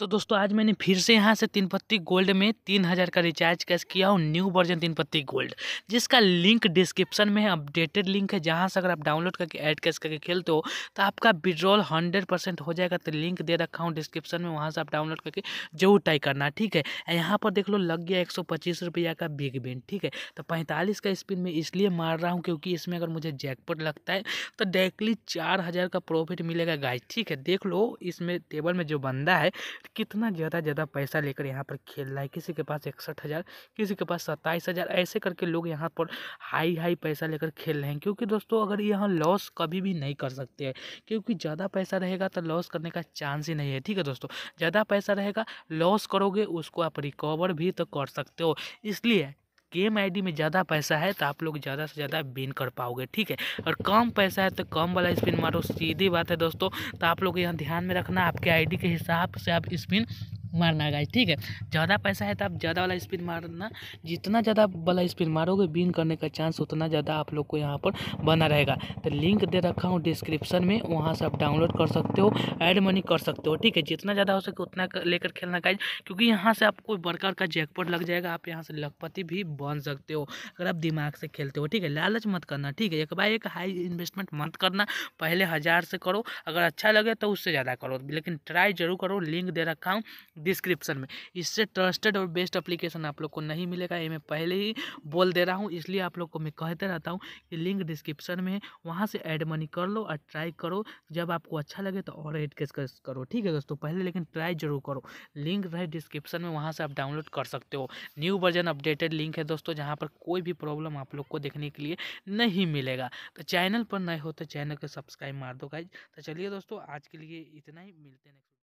तो दोस्तों आज मैंने फिर से यहाँ से तीन पत्ती गोल्ड में तीन हज़ार का रिचार्ज कैश किया हूँ न्यू वर्जन तीन पत्ती गोल्ड जिसका लिंक डिस्क्रिप्शन में है अपडेटेड लिंक है जहाँ से अगर आप डाउनलोड करके ऐड कैश करके खेलते हो तो आपका विड्रॉल हंड्रेड परसेंट हो जाएगा तो लिंक दे रखा हूँ डिस्क्रिप्शन में वहाँ से आप डाउनलोड करके जरूर ट्राई करना ठीक है यहाँ पर देख लो लग गया एक रुपया का बिग बेन ठीक है तो पैंतालीस का स्पिन में इसलिए मार रहा हूँ क्योंकि इसमें अगर मुझे जैकपट लगता है तो डायरेक्टली चार का प्रॉफिट मिलेगा गाय ठीक है देख लो इसमें टेबल में जो बंदा है कितना ज़्यादा ज़्यादा पैसा लेकर यहाँ पर खेल रहा है किसी के पास इकसठ हज़ार किसी के पास सत्ताईस हज़ार ऐसे करके लोग यहाँ पर हाई हाई पैसा लेकर खेल रहे हैं क्योंकि दोस्तों अगर यहाँ लॉस कभी भी नहीं कर सकते हैं क्योंकि ज़्यादा पैसा रहेगा तो लॉस करने का चांस ही नहीं है ठीक है दोस्तों ज़्यादा पैसा रहेगा लॉस करोगे उसको आप रिकवर भी तो कर सकते हो इसलिए गेम आईडी में ज़्यादा पैसा है तो आप लोग ज़्यादा से ज़्यादा बिन कर पाओगे ठीक है और कम पैसा है तो कम वाला स्पिन मारो सीधी बात है दोस्तों तो आप लोग यहाँ ध्यान में रखना आपके आईडी के हिसाब से आप स्पिन मारना है ठीक है ज़्यादा पैसा है तो आप ज़्यादा वाला स्पिन मारना जितना ज़्यादा वाला स्पिन मारोगे बिन करने का चांस उतना ज़्यादा आप लोग को यहाँ पर बना रहेगा तो लिंक दे रखा हूँ डिस्क्रिप्शन में वहाँ से आप डाउनलोड कर सकते हो ऐड मनी कर सकते हो ठीक है जितना ज़्यादा हो सके उतना लेकर खेलना गाइज क्योंकि यहाँ से आपको बरकर का जैकपॉट लग जाएगा आप यहाँ से लखपति भी बन सकते हो अगर आप दिमाग से खेलते हो ठीक है लालच मत करना ठीक है एक बार एक हाई इन्वेस्टमेंट मत करना पहले हज़ार से करो अगर अच्छा लगे तो उससे ज़्यादा करो लेकिन ट्राई जरूर करो लिंक दे रखा हूँ डिस्क्रिप्शन में इससे ट्रस्टेड और बेस्ट अप्लीकेशन आप लोग को नहीं मिलेगा ये मैं पहले ही बोल दे रहा हूँ इसलिए आप लोग को मैं कहते रहता हूँ कि लिंक डिस्क्रिप्शन में है वहाँ से ऐड मनी कर लो और ट्राई करो जब आपको अच्छा लगे तो और एड कैस करो ठीक है दोस्तों पहले लेकिन ट्राई जरूर करो लिंक रहे डिस्क्रिप्शन में वहाँ से आप डाउनलोड कर सकते हो न्यू वर्जन अपडेटेड लिंक है दोस्तों जहाँ पर कोई भी प्रॉब्लम आप लोग को देखने के लिए नहीं मिलेगा तो चैनल पर नए हो तो चैनल को सब्सक्राइब मार दो गाइज तो चलिए दोस्तों आज के लिए इतना ही मिलते हैं